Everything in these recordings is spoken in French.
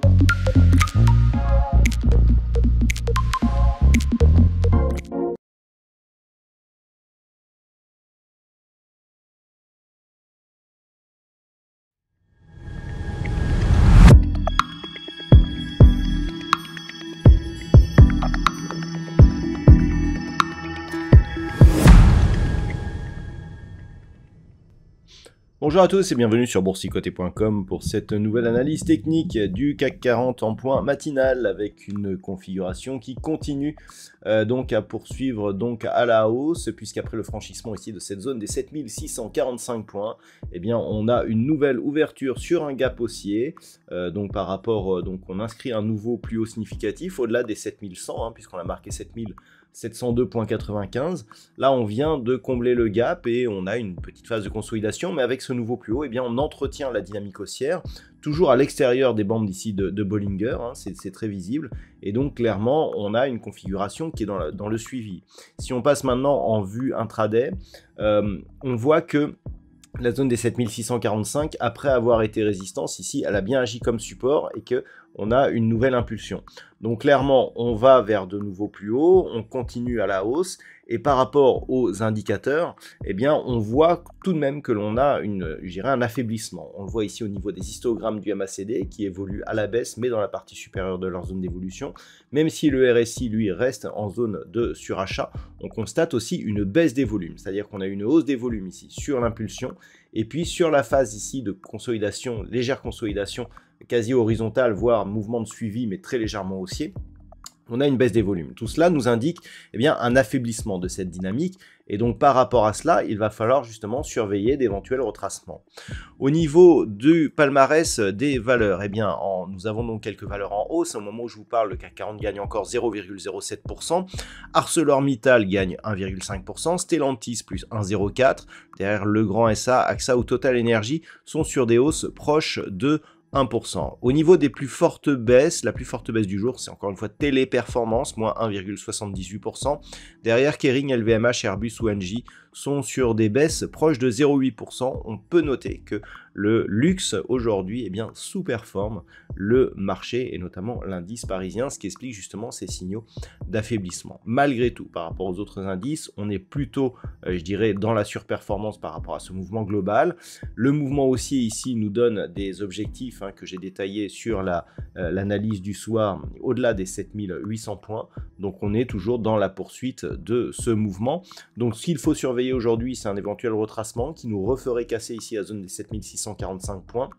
Thank you. Bonjour à tous et bienvenue sur boursicoté.com pour cette nouvelle analyse technique du CAC 40 en point matinal avec une configuration qui continue euh, donc à poursuivre donc à la hausse puisqu'après le franchissement ici de cette zone des 7645 points, eh bien on a une nouvelle ouverture sur un gap haussier euh, donc par rapport euh, donc on inscrit un nouveau plus haut significatif au-delà des 7100 hein, puisqu'on a marqué 7000 702.95. Là, on vient de combler le gap et on a une petite phase de consolidation, mais avec ce nouveau plus haut, eh bien, on entretient la dynamique haussière, toujours à l'extérieur des bandes ici de, Bollinger, hein. c'est très visible, et donc clairement, on a une configuration qui est dans, le suivi. Si on passe maintenant en vue intraday, euh, on voit que la zone des 7645, après avoir été résistance, ici, elle a bien agi comme support et que on a une nouvelle impulsion. Donc clairement, on va vers de nouveaux plus hauts, on continue à la hausse, et par rapport aux indicateurs, eh bien, on voit tout de même que l'on a un affaiblissement. On le voit ici au niveau des histogrammes du MACD qui évoluent à la baisse, mais dans la partie supérieure de leur zone d'évolution. Même si le RSI, lui, reste en zone de surachat, on constate aussi une baisse des volumes, c'est-à-dire qu'on a une hausse des volumes ici sur l'impulsion, et puis sur la phase ici de consolidation, légère consolidation quasi horizontale, voire mouvement de suivi, mais très légèrement haussier, on a une baisse des volumes. Tout cela nous indique eh bien, un affaiblissement de cette dynamique et donc par rapport à cela, il va falloir justement surveiller d'éventuels retracements. Au niveau du palmarès des valeurs, eh bien, en, nous avons donc quelques valeurs en hausse. Au moment où je vous parle, le CAC 40 gagne encore 0,07%. ArcelorMittal gagne 1,5%. Stellantis plus 1,04%. Derrière le grand SA, AXA ou Total Energy sont sur des hausses proches de 1%. Au niveau des plus fortes baisses, la plus forte baisse du jour, c'est encore une fois Téléperformance, moins 1,78%. Derrière, Kering, LVMH, Airbus ou Engie sont sur des baisses proches de 0,8%. On peut noter que le luxe aujourd'hui eh sous-performe le marché et notamment l'indice parisien, ce qui explique justement ces signaux d'affaiblissement. Malgré tout, par rapport aux autres indices, on est plutôt, euh, je dirais, dans la surperformance par rapport à ce mouvement global. Le mouvement haussier ici nous donne des objectifs que j'ai détaillé sur euh, l'analyse la, du soir, au-delà des 7800 points. Donc on est toujours dans la poursuite de ce mouvement. Donc ce qu'il faut surveiller aujourd'hui, c'est un éventuel retracement qui nous referait casser ici la zone des 7645 points.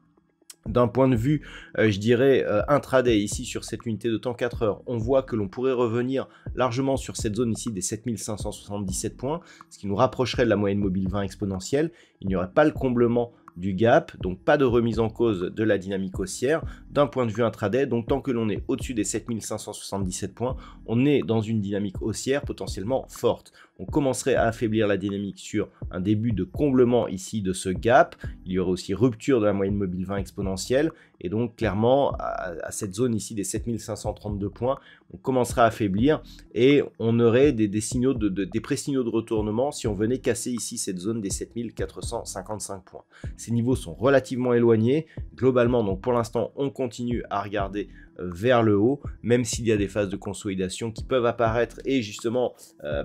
D'un point de vue, euh, je dirais, euh, intraday ici sur cette unité de temps 4 heures, on voit que l'on pourrait revenir largement sur cette zone ici des 7577 points, ce qui nous rapprocherait de la moyenne mobile 20 exponentielle. Il n'y aurait pas le comblement du gap, donc pas de remise en cause de la dynamique haussière d'un point de vue intraday. Donc tant que l'on est au-dessus des 7577 points, on est dans une dynamique haussière potentiellement forte on commencerait à affaiblir la dynamique sur un début de comblement ici de ce gap. Il y aurait aussi rupture de la moyenne mobile 20 exponentielle. Et donc clairement, à, cette zone ici des 7532 points, on commencerait à affaiblir et on aurait des, signaux de, pré-signaux de retournement si on venait casser ici cette zone des 7455 points. Ces niveaux sont relativement éloignés. Globalement, donc pour l'instant, on continue à regarder euh, vers le haut, même s'il y a des phases de consolidation qui peuvent apparaître et justement euh,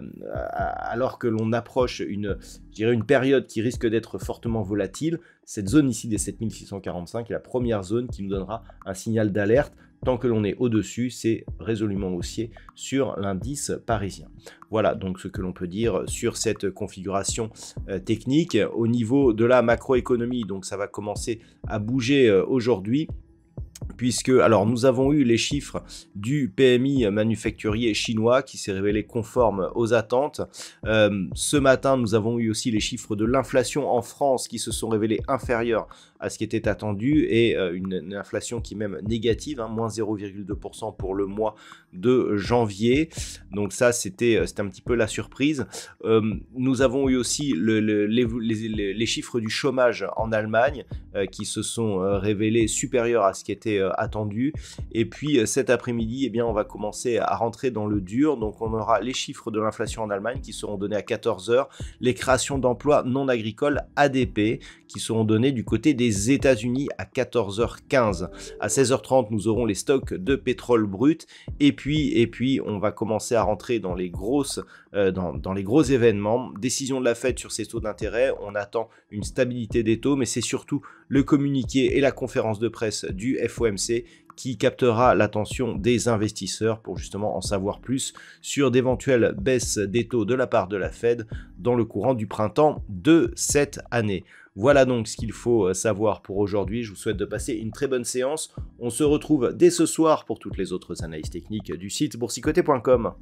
alors que l'on approche une, une période qui risque d'être fortement volatile, cette zone ici des 7645 est la première zone qui nous donnera un signal d'alerte. Tant que l'on est au-dessus, c'est résolument haussier sur l'indice parisien. Voilà donc ce que l'on peut dire sur cette configuration euh, technique. Au niveau de la macroéconomie, donc ça va commencer à bouger euh, aujourd'hui puisque alors nous avons eu les chiffres du PMI manufacturier chinois qui s'est révélé conforme aux attentes. Euh, ce matin, nous avons eu aussi les chiffres de l'inflation en France qui se sont révélés inférieurs à ce qui était attendu et euh, une, inflation qui est même négative, hein, moins 0,2% pour le mois de janvier. Donc ça, c'était euh, un petit peu la surprise. nous avons eu aussi les, chiffres du chômage en Allemagne qui se sont révélés supérieurs à ce qui était euh, attendu. Et puis euh, cet après-midi, et eh bien, on va commencer à rentrer dans le dur. Donc on aura les chiffres de l'inflation en Allemagne qui seront donnés à 14h, les créations d'emplois non agricoles ADP qui seront données du côté des États-Unis à 14h15. À 16h30, nous aurons les stocks de pétrole brut. Et puis, et puis on va commencer à rentrer dans les grosses, euh, dans, les gros événements. Décision de la Fed sur ses taux d'intérêt. On attend une stabilité des taux, mais c'est surtout le communiqué et la conférence de presse du FOMC qui captera l'attention des investisseurs pour justement en savoir plus sur d'éventuelles baisses des taux de la part de la Fed dans le courant du printemps de cette année. Voilà donc ce qu'il faut euh, savoir pour aujourd'hui. Je vous souhaite de passer une très bonne séance. On se retrouve dès ce soir pour toutes les autres analyses techniques du site boursicoté.com.